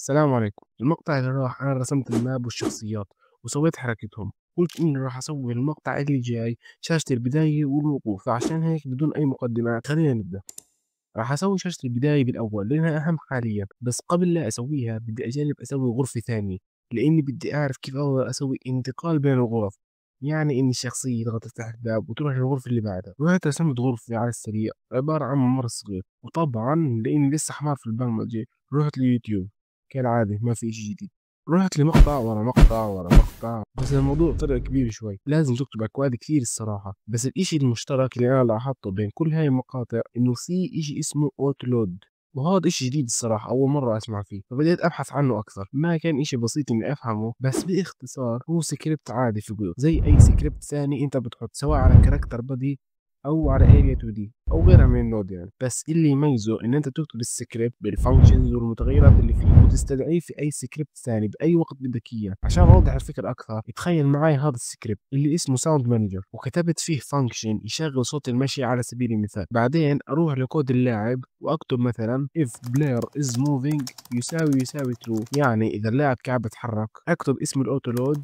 السلام عليكم المقطع اللي راح انا رسمت الماب والشخصيات وسويت حركتهم قلت اني راح اسوي المقطع اللي جاي شاشة البداية والوقوف فعشان هيك بدون اي مقدمات خلينا نبدأ راح اسوي شاشة البداية بالاول لانها اهم حاليا بس قبل لا اسويها بدي اجرب اسوي غرفة ثانية لاني بدي اعرف كيف اقدر اسوي انتقال بين الغرف يعني ان الشخصية تضغط تفتح الباب وتروح للغرفة اللي بعدها وهيك رسمت غرفة على السريع عبارة عن ممر صغير وطبعا لاني لسه حمار في البرمجة رحت ليوتيوب كالعادة ما في شيء جديد رحت لمقطع ورا مقطع ورا مقطع بس الموضوع طلع كبير شوي لازم تكتب اكواد كثير الصراحة بس الاشي المشترك اللي انا لاحظته بين كل هاي المقاطع انه في اشي اسمه اوتلود وهذا اشي جديد الصراحة اول مرة اسمع فيه فبديت ابحث عنه اكثر ما كان اشي بسيط اني افهمه بس باختصار هو سكريبت عادي في جوجل زي اي سكريبت ثاني انت بتحط سواء على كاركتر بدي او على اريا 2 دي او غيرها من النود يعني بس اللي يميزه ان انت تكتب السكريبت بالفانكشنز والمتغيرات اللي فيه وتستدعيه في اي سكريبت ثاني باي وقت بدك اياه عشان اوضح الفكره اكثر تخيل معي هذا السكريبت اللي اسمه ساوند مانجر وكتبت فيه فانكشن يشغل صوت المشي على سبيل المثال بعدين اروح لكود اللاعب واكتب مثلا if player is moving يساوي يساوي true يعني اذا اللاعب قاعد بتحرك اكتب اسم الاوتو لود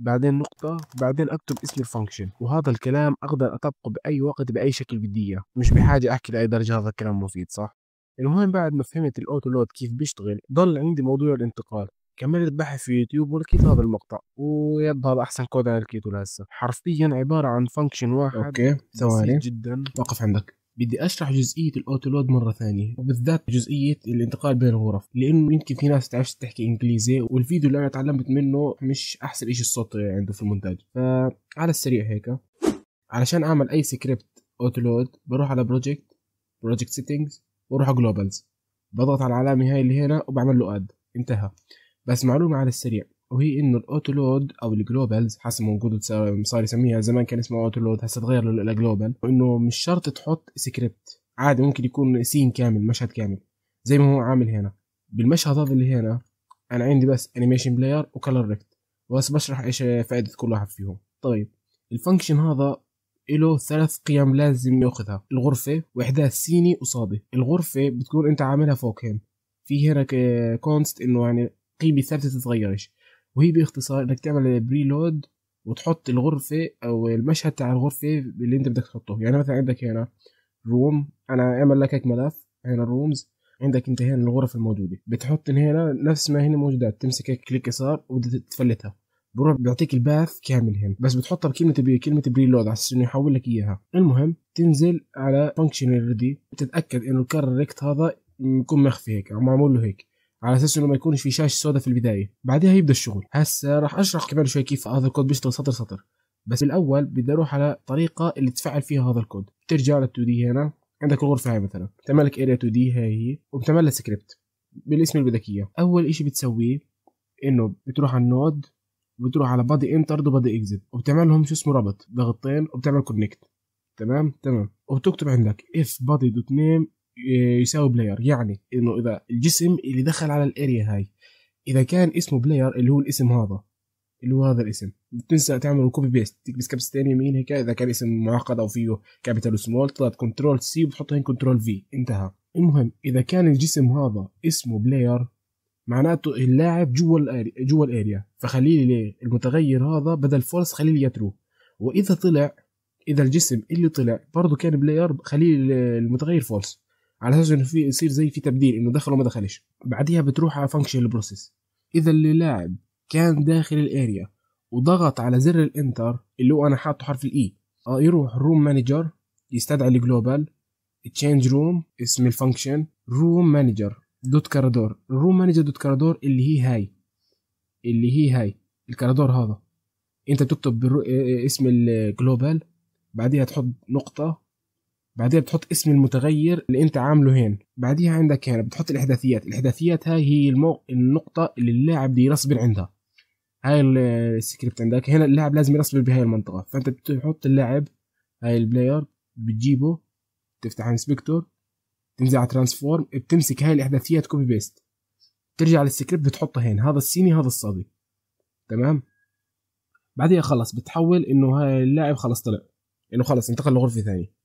بعدين نقطة بعدين أكتب اسم الفانكشن وهذا الكلام أقدر أطبقه بأي وقت بأي شكل بدي إياه مش بحاجة أحكي لأي درجة هذا الكلام مفيد صح؟ المهم بعد ما فهمت الأوتو لود كيف بيشتغل ضل عندي موضوع الانتقال كملت بحث في يوتيوب ولقيت هذا المقطع ويد هذا احسن كود انا لقيته لهسه حرفيا عباره عن فانكشن واحد اوكي ثواني جدا وقف عندك بدي اشرح جزئيه الاوتولود مره ثانيه وبالذات جزئيه الانتقال بين الغرف لانه يمكن في ناس تعرفش تحكي انجليزي والفيديو اللي انا تعلمت منه مش احسن شيء الصوت عنده في المونتاج فعلى السريع هيك علشان اعمل اي سكريبت اوتولود بروح على بروجكت بروجكت سيتنجز بروح على جلوبالز بضغط على العلامه هاي اللي هنا وبعمل له اد انتهى بس معلومه على السريع وهي انه الاوتولود او الجلوبالز حسب موجود صار يسميها زمان كان اسمها اوتولود هسه تغير للجلوبال وانه مش شرط تحط سكريبت عادي ممكن يكون سين كامل مشهد كامل زي ما هو عامل هنا بالمشهد هذا اللي هنا انا عندي بس انيميشن بلاير وكلر ريكت بس بشرح ايش فائده كل واحد فيهم طيب الفانكشن هذا له ثلاث قيم لازم ياخذها الغرفة وإحداث سيني وصادي الغرفة بتكون أنت عاملها فوق هنا في هنا كونست إنه يعني قيمة ثابتة تتغيرش وهي باختصار انك تعمل بريلود وتحط الغرفه او المشهد تاع الغرفه اللي انت بدك تحطه يعني مثلا عندك هنا روم انا اعمل لك هيك ملف هنا الرومز عندك انت هنا الغرف الموجوده بتحط هنا نفس ما هنا موجودات تمسك هيك كليك يسار وتفلتها تفلتها بروح بيعطيك الباث كامل هنا بس بتحطها بكلمه بي كلمه بريلود على اساس انه يحول لك اياها المهم تنزل على فانكشن ريدي بتتاكد انه الكار ريكت هذا يكون مخفي هيك او معمول له هيك على اساس انه ما يكونش في شاشه سوداء في البدايه بعدها يبدا الشغل هسه راح اشرح كمان شوي كيف هذا الكود بيشتغل سطر سطر بس بالاول بدي اروح على طريقه اللي تفعل فيها هذا الكود بترجع لل2 دي هنا عندك الغرفه هاي مثلا بتعمل لك اريا 2 دي هاي هي وبتعمل لها سكريبت بالاسم اللي بدك اياه اول شيء بتسويه انه بتروح على النود وبتروح على بادي انتر وبادي اكزيت وبتعمل لهم شو اسمه ربط ضغطتين وبتعمل كونكت تمام تمام وبتكتب عندك اف بادي دوت نيم آه، يساوي بلاير يعني انه اذا الجسم اللي دخل على الاريا هاي اذا كان اسمه بلاير اللي هو الاسم هذا اللي هو هذا الاسم بتنسى تعمل كوبي بيست تكبس كبس ثاني يمين هيك اذا كان اسم معقد او فيه كابيتال وسمول تضغط كنترول سي وبتحط هين كنترول في انتهى المهم اذا كان الجسم هذا اسمه بلاير معناته اللاعب جوا الاريا جوا الاريا فخلي لي المتغير هذا بدل فورس لي يترو واذا طلع اذا الجسم اللي طلع برضه كان بلاير خلي المتغير فولس على اساس انه في يصير زي في تبديل انه دخل وما دخلش بعديها بتروح على فانكشن البروسيس اذا اللي لاعب كان داخل الاريا وضغط على زر الانتر اللي هو انا حاطه حرف الاي e، اه يروح الروم مانجر يستدعي الجلوبال تشينج روم اسم الفانكشن روم مانجر دوت كارادور الروم مانجر دوت كارادور اللي هي هاي اللي هي هاي الكارادور هذا انت بتكتب آه، آه، اسم الجلوبال بعديها تحط نقطه بعدين بتحط اسم المتغير اللي انت عامله هين بعديها عندك هنا بتحط الاحداثيات الاحداثيات هاي هي المو... النقطه اللي اللاعب بده يرسبن عندها هاي السكريبت عندك هنا اللاعب لازم يرسبن بهاي المنطقه فانت بتحط اللاعب هاي البلاير بتجيبه تفتح انسبكتور تنزل على ترانسفورم بتمسك هاي الاحداثيات كوبي بيست ترجع للسكريبت بتحطها هين هذا الصيني هذا الصبي تمام بعدها خلص بتحول انه هاي اللاعب خلص طلع انه خلص انتقل لغرفه ثانيه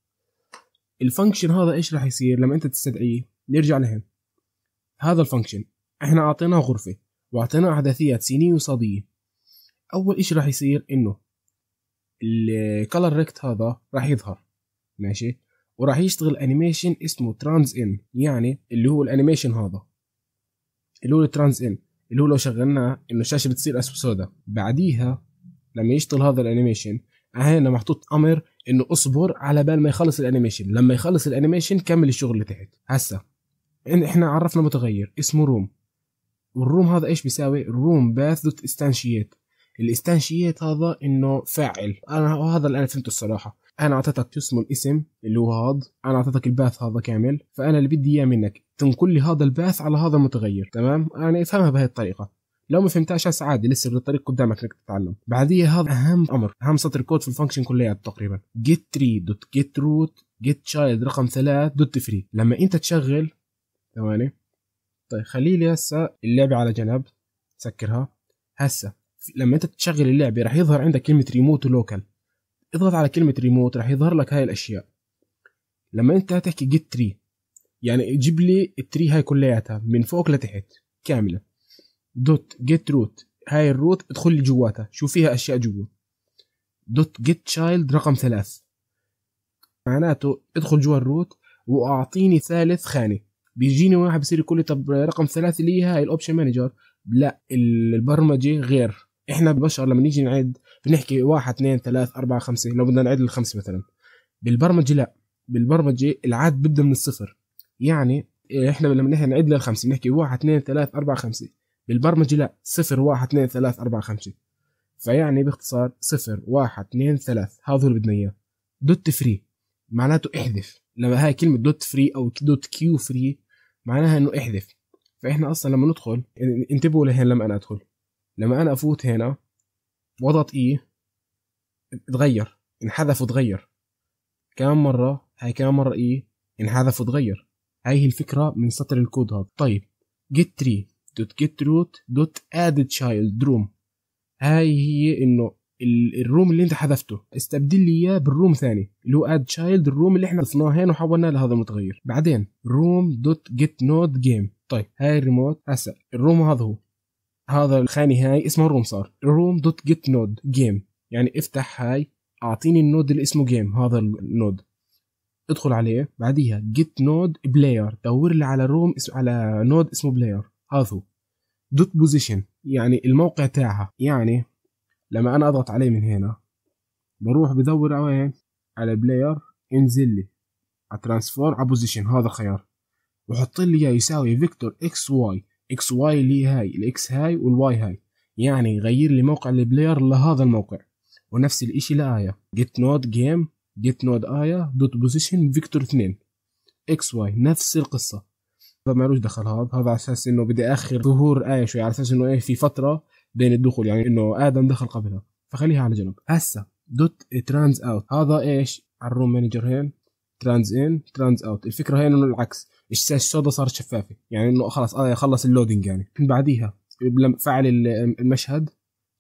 الفانكشن هذا ايش راح يصير لما انت تستدعيه نرجع لهم هذا الفانكشن احنا اعطيناه غرفه واعطيناه احداثيات سينيه وصاديه اول اشي راح يصير انه الكلر ريكت هذا راح يظهر ماشي وراح يشتغل انيميشن اسمه ترانز ان يعني اللي هو الانيميشن هذا اللي هو الترانز ان اللي هو لو شغلناه انه الشاشه بتصير اسود سوداء بعديها لما يشتغل هذا الانيميشن هنا محطوط امر انه اصبر على بال ما يخلص الانيميشن لما يخلص الانيميشن كمل الشغل اللي تحت هسه إن احنا عرفنا متغير اسمه روم والروم هذا ايش بيساوي روم باث دوت استانشيت الاستانشيت هذا انه فاعل انا هذا اللي انا فهمته الصراحه انا اعطيتك شو اسمه الاسم اللي هو هذا انا اعطيتك الباث هذا كامل فانا اللي بدي اياه منك تنقل لي هذا الباث على هذا المتغير تمام انا افهمها بهي الطريقه لو ما فهمتهاش عادي لسه الطريق قدامك انك تتعلم بعديها هذا اهم امر اهم سطر كود في الفانكشن كلياته تقريبا جيت تري دوت جيت روت جيت شايلد رقم ثلاث دوت فري لما انت تشغل ثواني طيب خلي لي هسه اللعبه على جنب سكرها هسه لما انت تشغل اللعبه راح يظهر عندك كلمه ريموت ولوكال اضغط على كلمه ريموت راح يظهر لك هاي الاشياء لما انت تحكي جيت تري يعني جيب لي التري هاي كلياتها من فوق لتحت كامله دوت جيت روت هاي الروت ادخل لي جواتها شو فيها اشياء جوا دوت جيت تشايلد رقم ثلاث معناته ادخل جوا الروت واعطيني ثالث خانه بيجيني واحد بصير يقول لي طب رقم ثلاث اللي هي هاي الاوبشن مانجر لا البرمجه غير احنا بشر لما نيجي نعد بنحكي واحد اثنين ثلاث أربعة خمسة لو بدنا نعد الخمسة مثلا بالبرمجة لا بالبرمجة العد ببدأ من الصفر يعني احنا لما نحن نعد للخمسة بنحكي واحد اثنين ثلاث أربعة خمسة بالبرمجة لا صفر واحد اثنين ثلاث أربعة خمسة فيعني باختصار صفر واحد اثنين ثلاث هذا اللي بدنا إياه دوت فري معناته احذف لما هاي كلمة دوت فري أو دوت كيو فري معناها إنه احذف فإحنا أصلا لما ندخل انتبهوا لهين لما أنا أدخل لما أنا أفوت هنا وضغط إي تغير انحذف وتغير كم مرة هاي كم مرة إي انحذف وتغير هاي هي الفكرة من سطر الكود هذا طيب جيت تري دوت هاي هي انه الروم اللي انت حذفته استبدل لي اياه بالروم ثاني اللي هو اد تشايلد الروم اللي احنا ضفناه هنا وحولناه لهذا المتغير بعدين روم دوت جيت نود جيم طيب هاي الريموت هسه الروم هذا هو هذا الخاني هاي اسمه روم صار روم دوت جيت نود جيم يعني افتح هاي اعطيني النود اللي اسمه جيم هذا النود ادخل عليه بعديها جيت نود بلاير دور لي على روم اسم على نود اسمه بلاير هذا دوت بوزيشن يعني الموقع تاعها يعني لما انا اضغط عليه من هنا بروح بدور على وين على بلاير انزل لي على ترانسفورم على بوزيشن هذا الخيار وحط لي اياه يساوي فيكتور اكس واي اكس واي لي هاي الاكس هاي والواي هاي يعني يغير لي موقع البلاير لهذا الموقع ونفس الاشي لآية جيت نود جيم جيت نود آية دوت بوزيشن فيكتور 2 اكس واي نفس القصة هذا مالوش دخل هذا هذا على اساس انه بدي اخر ظهور ايه شوي على اساس انه ايه في فتره بين الدخول يعني انه ادم دخل قبلها فخليها على جنب هسه دوت ترانز اوت هذا ايش على الروم مانجر هين ترانز ان ترانز اوت الفكره هي انه العكس الشاشه السوداء صارت شفافه يعني انه خلص آه خلص اللودنج يعني من بعديها لما فعل المشهد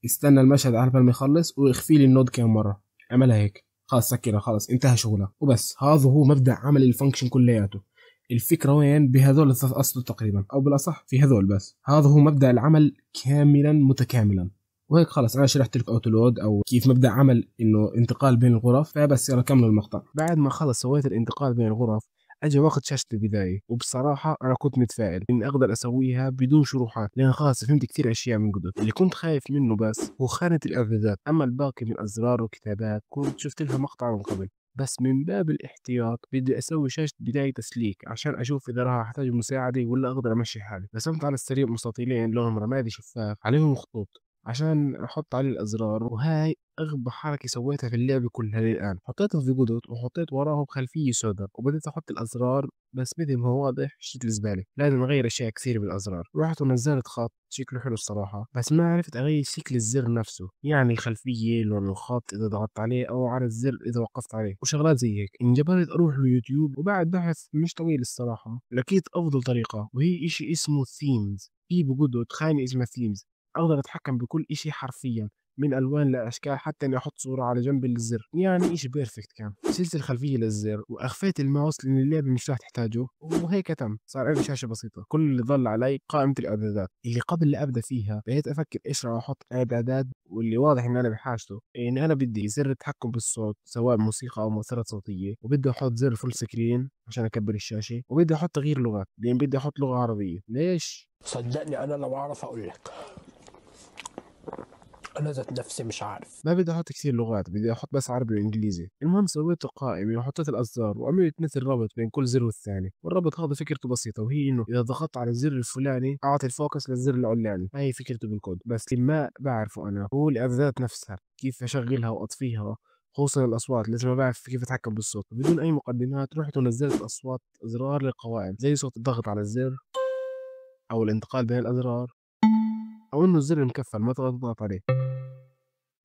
استنى المشهد على بال ما يخلص واخفي لي النود كم مره اعملها هيك خلص سكرها خلص انتهى شغلها وبس هذا هو مبدا عمل الفانكشن كلياته الفكره وين بهذول الثلاث اصل تقريبا او بالاصح في هذول بس هذا هو مبدا العمل كاملا متكاملا وهيك خلص انا شرحت لك اوتلود او كيف مبدا عمل انه انتقال بين الغرف فبس يلا كملوا المقطع بعد ما خلص سويت الانتقال بين الغرف اجى وقت شاشه البدايه وبصراحه انا كنت متفائل اني اقدر اسويها بدون شروحات لان خلاص فهمت كثير اشياء من جدد اللي كنت خايف منه بس هو خانه الاعدادات اما الباقي من ازرار وكتابات كنت شفت لها مقطع من قبل بس من باب الاحتياط بدي اسوي شاشه بدايه تسليك عشان اشوف اذا راح احتاج مساعده ولا اقدر امشي حالي رسمت على السرير مستطيلين لونهم رمادي شفاف عليهم خطوط عشان احط عليه الازرار وهاي اغبى حركه سويتها في اللعبه كلها للان حطيتهم في جدد وحطيت وراهم خلفيه سوداء وبدأت احط الازرار بس مثل ما هو واضح شكل زبالة لازم أغير أشياء كثير بالأزرار رحت ونزلت خط شكله حلو الصراحة بس ما عرفت أغير شكل الزر نفسه يعني الخلفية لون الخط إذا ضغطت عليه أو على الزر إذا وقفت عليه وشغلات زي هيك انجبرت أروح اليوتيوب وبعد بحث مش طويل الصراحة لقيت أفضل طريقة وهي إشي اسمه ثيمز في بوجوده تخاني اسمها ثيمز أقدر أتحكم بكل إشي حرفيا من الوان لاشكال حتى اني احط صوره على جنب الزر يعني شيء بيرفكت كان سلسله الخلفيه للزر واخفيت الماوس لان اللعبه مش راح تحتاجه وهيك تم صار عندي شاشه بسيطه كل اللي ضل علي قائمه الاعدادات اللي قبل لا ابدا فيها بقيت افكر ايش راح احط اعدادات واللي واضح ان انا بحاجته ان انا بدي زر التحكم بالصوت سواء موسيقى او مؤثرات صوتيه وبدي احط زر فول سكرين عشان اكبر الشاشه وبدي احط تغيير لغات لان بدي احط لغه عربيه ليش صدقني انا لو اعرف اقول لك انا ذات نفسي مش عارف ما بدي احط كثير لغات بدي احط بس عربي وانجليزي المهم سويت قائمه وحطيت الازرار وعملت مثل رابط بين كل زر والثاني والربط هذا فكرته بسيطه وهي انه اذا ضغطت على الزر الفلاني اعطي الفوكس للزر العلاني هاي فكرته بالكود بس اللي ما بعرفه انا هو الاذات نفسها كيف اشغلها واطفيها خصوصا الاصوات لازم ما بعرف كيف اتحكم بالصوت بدون اي مقدمات رحت ونزلت اصوات ازرار للقوائم زي صوت الضغط على الزر او الانتقال بين الازرار او انه الزر مكفل ما تضغط عليه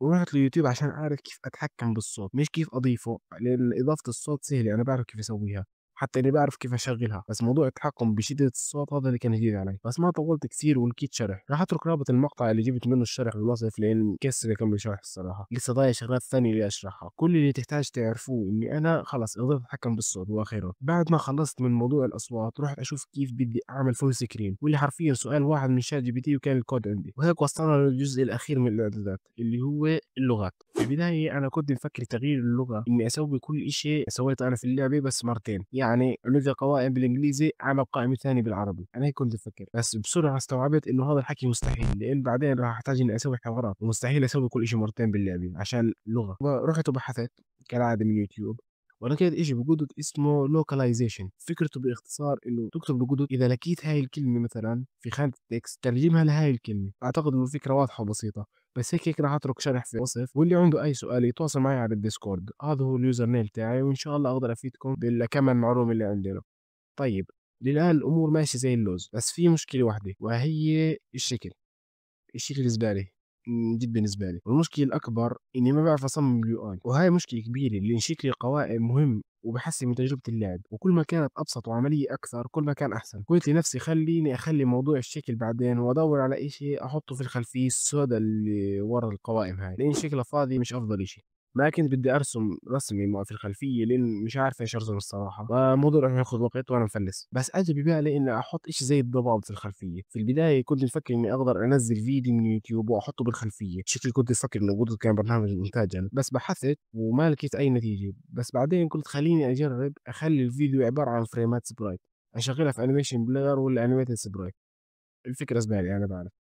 ورحت لليوتيوب عشان أعرف كيف أتحكم بالصوت مش كيف أضيفه، لأن إضافة الصوت سهلة أنا بعرف كيف أسويها. حتى اني بعرف كيف اشغلها بس موضوع التحكم بشده الصوت هذا اللي كان جديد علي بس ما طولت كثير ولقيت شرح راح اترك رابط المقطع اللي جبت منه الشرح بالوصف لان مكسر كم شرح الصراحه لسه ضايع شغلات ثانيه اللي اشرحها كل اللي تحتاج تعرفوه اني انا خلص قدرت اتحكم بالصوت واخيرا بعد ما خلصت من موضوع الاصوات رحت اشوف كيف بدي اعمل فول سكرين واللي حرفيا سؤال واحد من شات جي بي تي وكان الكود عندي وهيك وصلنا للجزء الاخير من الاعدادات اللي هو اللغات في البداية أنا كنت مفكر تغيير اللغة إني أسوي كل شيء سويته أنا في اللعبة بس مرتين يعني لدى قوائم بالإنجليزي أعمل قائمة ثانية بالعربي أنا هيك كنت أفكر بس بسرعة استوعبت إنه هذا الحكي مستحيل لأن بعدين راح أحتاج إني أسوي حوارات ومستحيل أسوي كل شيء مرتين باللعبة عشان اللغة، رحت وبحثت كالعادة من يوتيوب ولقيت إشي بجودت اسمه لوكاليزيشن فكرته باختصار انه تكتب بجودت اذا لقيت هاي الكلمه مثلا في خانه التكست ترجمها لهاي الكلمه اعتقد انه الفكره واضحه وبسيطه بس هيك هيك راح اترك شرح في الوصف واللي عنده اي سؤال يتواصل معي على الديسكورد هذا هو اليوزر نيل تاعي وان شاء الله اقدر افيدكم بالكم المعلومه اللي عندنا طيب للان الامور ماشيه زي اللوز بس في مشكله واحده وهي الشكل الشكل الزباله جد بالنسبة لي والمشكلة الأكبر إني ما بعرف أصمم اليو آي وهي مشكلة كبيرة لأن شكل القوائم مهم وبحسن من تجربه اللعب وكل ما كانت ابسط وعمليه اكثر كل ما كان احسن قلت لنفسي خليني اخلي موضوع الشكل بعدين وادور على شيء احطه في الخلفيه السوداء اللي ورا القوائم هاي لان شكلها فاضي مش افضل شيء ما كنت بدي ارسم رسمي يعني في الخلفيه لان مش عارف ايش ارسم الصراحه فموضوع انه ياخذ وقت وانا مفلس بس اجى ببالي اني احط شيء زي الضباب في الخلفيه في البدايه كنت مفكر اني اقدر انزل فيديو من يوتيوب واحطه بالخلفيه شكل كنت مفكر انه برضه كان برنامج مونتاج بس بحثت وما لقيت اي نتيجه بس بعدين قلت خليني اجرب اخلي الفيديو عباره عن فريمات سبرايت اشغلها في انيميشن بلاير ولا انيميتد سبرايت الفكره زبالة انا بعرف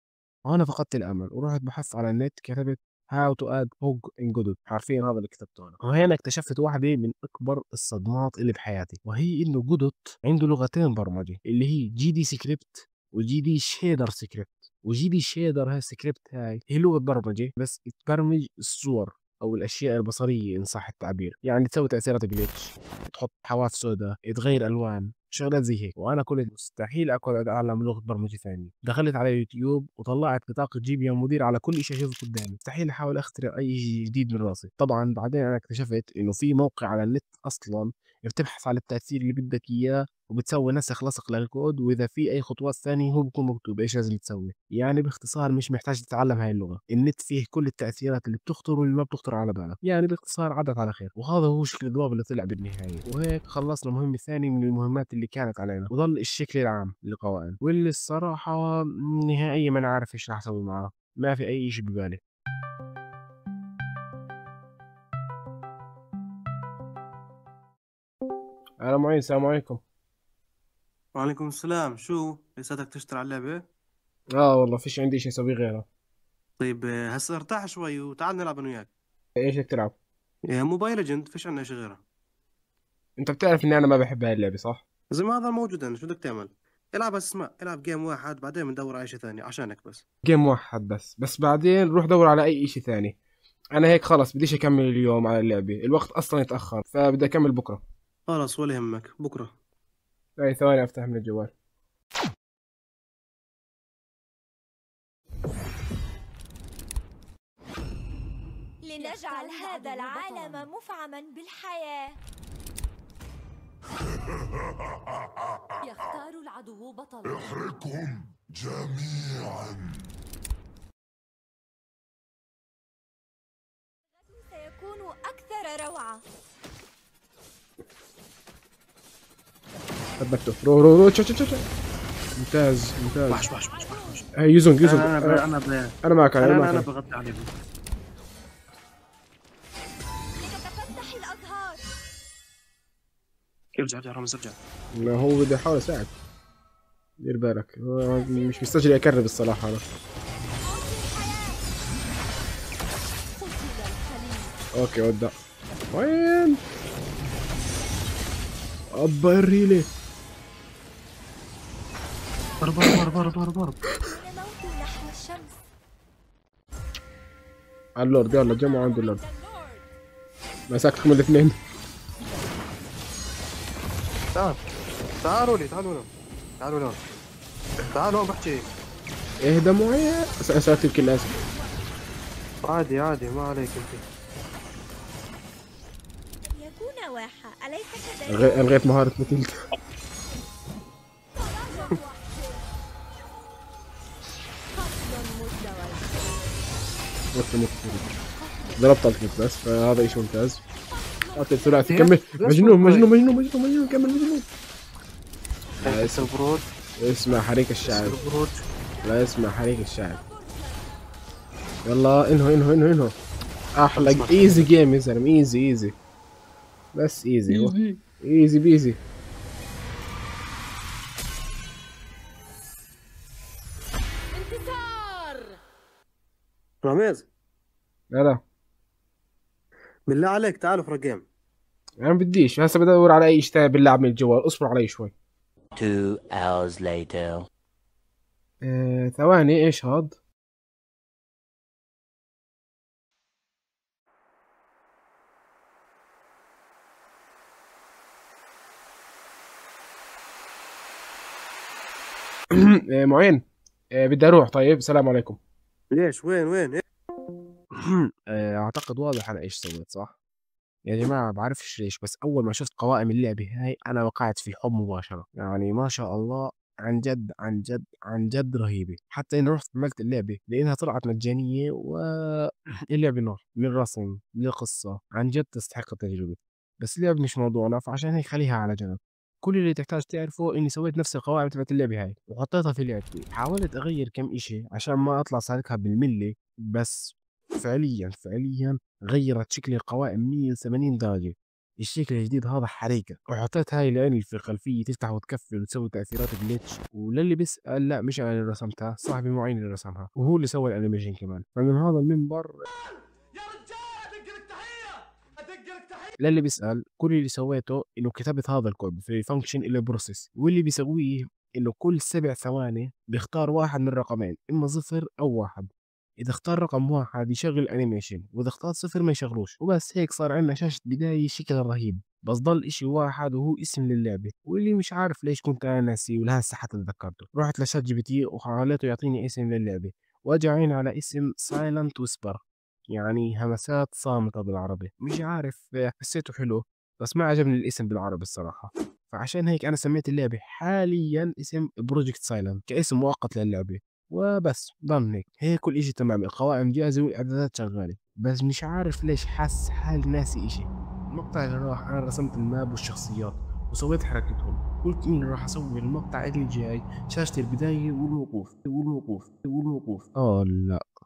وانا فقدت الامل ورحت بحثت على النت كتبت هاو تو اد بوج ان جدد حرفيا هذا اللي كتبته انا وهنا اكتشفت واحده من اكبر الصدمات اللي بحياتي وهي انه جدد عنده لغتين برمجه اللي هي جي دي سكريبت وجي دي شيدر سكريبت وجي دي شيدر هاي سكريبت هاي هي لغه برمجه بس تبرمج الصور او الاشياء البصريه ان صح التعبير يعني تسوي تاثيرات بليتش تحط حواف سوداء تغير الوان شغلات زي هيك وانا كنت مستحيل اقعد اتعلم لغه برمجه ثانيه دخلت على يوتيوب وطلعت بطاقه جيب يا مدير على كل شيء اشوفه قدامي مستحيل احاول اخترع اي شيء جديد من راسي طبعا بعدين انا اكتشفت انه في موقع على النت اصلا بتبحث على التاثير اللي بدك اياه وبتسوي نسخ لصق للكود واذا في اي خطوات ثانيه هو بكون مكتوب ايش لازم تسوي يعني باختصار مش محتاج تتعلم هاي اللغه النت فيه كل التاثيرات اللي بتخطر واللي ما بتخطر على بالك يعني باختصار عدت على خير وهذا هو شكل الجواب اللي طلع بالنهايه وهيك خلصنا مهمة ثانية من المهمات اللي كانت علينا وظل الشكل العام للقوائم واللي الصراحه نهائيا ما انا عارف ايش راح اسوي معاه ما في اي شيء ببالي أهلا معين السلام عليكم وعليكم السلام شو لساتك تشتغل على اللعبة؟ اه والله فيش عندي شيء اسويه غيرها طيب هسا ارتاح شوي وتعال نلعب انا وياك ايش بدك تلعب؟ إيه، موبايل ليجند فيش عندنا شيء غيرها انت بتعرف اني انا ما بحب هاي اللعبة صح؟ اذا ما هذا موجود انا شو بدك تعمل؟ العب بس اسمع العب جيم واحد بعدين بندور على شيء ثاني عشانك بس جيم واحد بس بس بعدين روح دور على اي شيء ثاني انا هيك خلص بديش اكمل اليوم على اللعبة الوقت اصلا يتاخر فبدي اكمل بكره خلاص ولا يهمك بكره اي ثواني افتح من الجوال لنجعل هذا العالم مفعما بالحياة يختار العدو بطلا احرقهم جميعا سيكون أكثر روعة ثبته رو رو رو شو شو شو ممتاز ممتاز وحش وحش وحش وحش هي يوزنج انا انا انا, أنا, أنا معك انا معك انا بغطي عليهم ارجع ارجع رامز ارجع هو بده يحاول يساعد دير بالك مش مستعجل يكرب الصراحه انا اوكي ودع وين ابا الريله ضرب ضرب ضرب ضرب ضرب على اللورد يلا جمعوا عند اللورد مسكتكم الاثنين تعال تعالوا لي تعالوا لهم تعالوا لهم تعالوا بحكي اهدى إيه، معي اساتذة الكلاس عادي عادي ما عليك انت يكون واحة اليس كذلك الغيت مهارة متلتا ضربت على بس فهذا شيء ممتاز قاتل ثلاثي إيه، كمل مجنون مجنون مجنون مجنون مجنون كمل مجنون لا اسمع برود اسمع حريك الشعب لا اسمع حريك الشعب يلا انهو انهو انهو انهو احلى ايزي جيم يا زلمه ايزي ايزي بس ايزي ايزي بيزي انتصار رميز نعم، لا بالله عليك تعال افرق جيم انا بديش هسه بدي ادور على اي شيء باللعب من الجوال اصبر علي شوي 2 hours later آه، ثواني ايش هاد آه، معين آه، بدي اروح طيب السلام عليكم ليش وين وين آه، اعتقد واضح انا ايش سويت صح يا جماعة بعرفش ليش بس أول ما شفت قوائم اللعبة هاي أنا وقعت في الحب مباشرة يعني ما شاء الله عن جد عن جد عن جد رهيبة حتى إني رحت عملت اللعبة لأنها طلعت مجانية و اللعبة نار للرسم للقصة عن جد تستحق التجربة بس اللعبة مش موضوعنا فعشان هيك خليها على جنب كل اللي تحتاج تعرفه اني سويت نفس القوائم تبعت اللعبه هاي وحطيتها في لعبتي حاولت اغير كم اشي عشان ما اطلع سالكها بالملي بس فعليا فعليا غيرت شكل القوائم 180 درجة الشكل الجديد هذا حريكة وحطيت هاي العين في الخلفية تفتح وتكفي وتسوي تأثيرات جليتش وللي بيسأل لا مش أنا اللي رسمتها صاحبي معين اللي رسمها وهو اللي سوى الأنيميشن كمان فمن هذا المنبر للي بيسأل كل اللي سويته انه كتبت هذا الكود في فانكشن الى بروسيس واللي بيسويه انه كل سبع ثواني بيختار واحد من الرقمين اما صفر او واحد اذا اختار رقم واحد يشغل انيميشن واذا اختار صفر ما يشغلوش وبس هيك صار عندنا شاشة بداية شكلها رهيب بس ضل اشي واحد وهو اسم للعبة واللي مش عارف ليش كنت انا ناسي ولهسه حتى تذكرته رحت لشات جي بي تي وحاولته يعطيني اسم للعبة واجا عيني على اسم سايلنت ويسبر يعني همسات صامتة بالعربي مش عارف حسيته حلو بس ما عجبني الاسم بالعربي الصراحة فعشان هيك انا سميت اللعبة حاليا اسم بروجكت سايلنت كاسم مؤقت للعبة وبس ضمن هيك هي كل إشي تمام القوائم جاهزة والإعدادات شغالة بس مش عارف ليش حاس حال ناسي إشي المقطع اللي راح أنا رسمت الماب والشخصيات وسويت حركتهم قلت إني راح أسوي المقطع اللي جاي شاشة البداية والوقوف والوقوف والوقوف آه لا